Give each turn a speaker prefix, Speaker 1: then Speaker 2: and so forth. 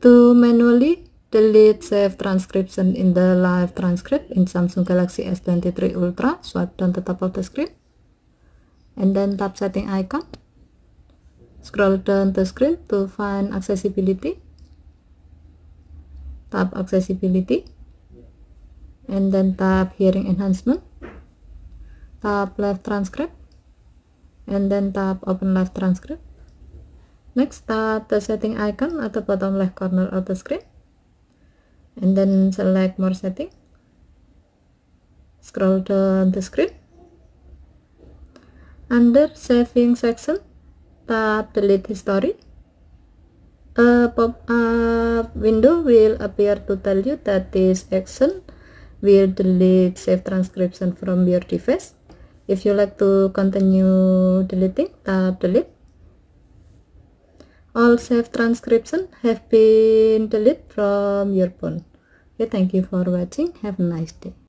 Speaker 1: to manually delete save transcription in the live transcript in Samsung Galaxy S23 Ultra swipe down the top of the screen and then tap setting icon scroll down the screen to find accessibility tap accessibility and then tap hearing enhancement tap live transcript and then tap open live transcript Next, tap the setting icon at the bottom left corner of the screen. And then select more setting. Scroll down the screen. Under saving section, tap delete history. A pop-up window will appear to tell you that this action will delete save transcription from your device. If you like to continue deleting, tap delete. all safe transcription have been deleted from your phone. Okay, thank you for watching. Have a nice day.